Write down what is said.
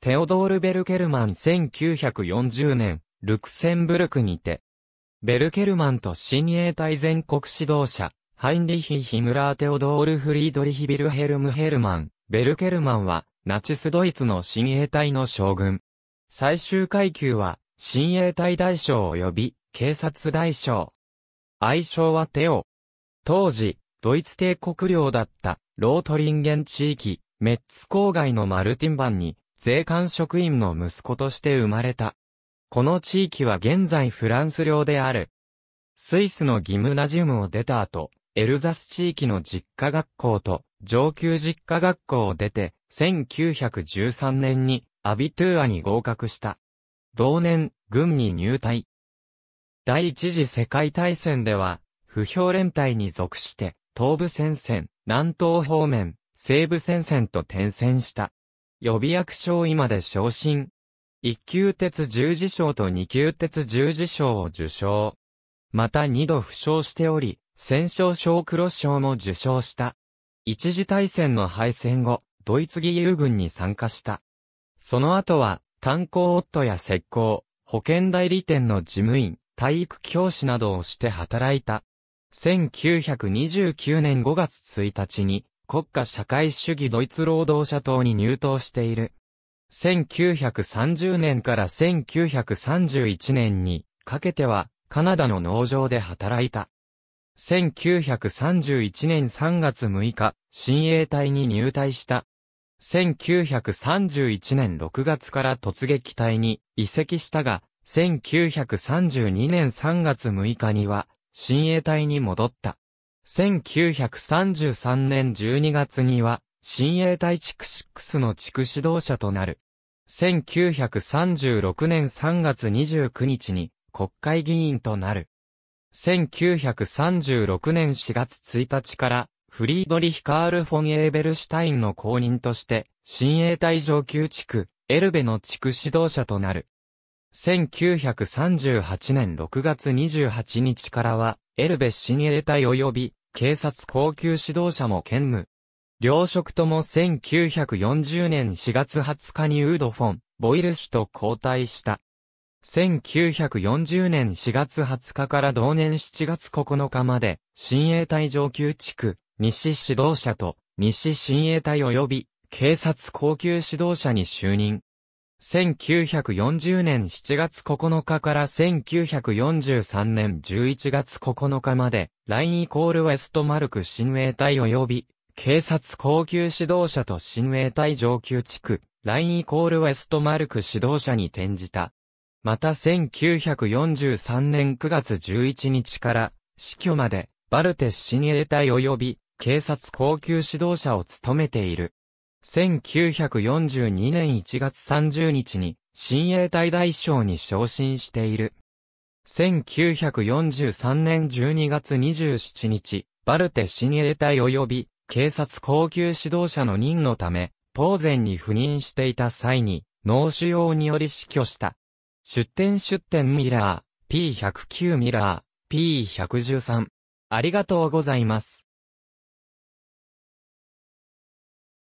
テオドール・ベルケルマン1940年、ルクセンブルクにて、ベルケルマンと親衛隊全国指導者、ハインリヒ・ヒムラー・テオドール・フリードリヒ・ビルヘルム・ヘルマン、ベルケルマンは、ナチスドイツの親衛隊の将軍。最終階級は、親衛隊大将及び、警察大将。愛称はテオ。当時、ドイツ帝国領だった、ロートリンゲン地域、メッツ郊外のマルティンバンに、税関職員の息子として生まれた。この地域は現在フランス領である。スイスのギムナジウムを出た後、エルザス地域の実家学校と上級実家学校を出て、1913年にアビトゥーアに合格した。同年、軍に入隊。第一次世界大戦では、不評連隊に属して、東部戦線、南東方面、西部戦線と転戦した。予備役賞今で昇進。一級鉄十字賞と二級鉄十字賞を受賞。また二度負傷しており、戦勝賞黒賞も受賞した。一次大戦の敗戦後、ドイツ義勇軍に参加した。その後は、炭鉱夫や石膏、保険代理店の事務員、体育教師などをして働いた。1929年5月1日に、国家社会主義ドイツ労働者党に入党している。1930年から1931年にかけてはカナダの農場で働いた。1931年3月6日、親衛隊に入隊した。1931年6月から突撃隊に移籍したが、1932年3月6日には、親衛隊に戻った。1933年12月には、新衛隊地区6の地区指導者となる。1936年3月29日に国会議員となる。1936年4月1日からフリードリヒ・カール・フォン・エーベルシュタインの公認として、新衛隊上級地区、エルベの地区指導者となる。1938年6月28日からは、エルベ新衛隊及び警察高級指導者も兼務。両職とも1940年4月20日にウードフォン、ボイル氏と交代した。1940年4月20日から同年7月9日まで、新衛隊上級地区、西指導者と、西新衛隊及び、警察高級指導者に就任。1940年7月9日から1943年11月9日まで、ラインイコールウェストマルク親衛隊及び、警察高級指導者と親衛隊上級地区、ラインイコールウェストマルク指導者に転じた。また1943年9月11日から、死去まで、バルテス親衛隊及び、警察高級指導者を務めている。1942年1月30日に、新衛隊大将に昇進している。1943年12月27日、バルテ新衛隊及び警察高級指導者の任のため、当然に赴任していた際に、脳腫瘍により死去した。出典出典ミラー、P109 ミラー、P113。ありがとうございます。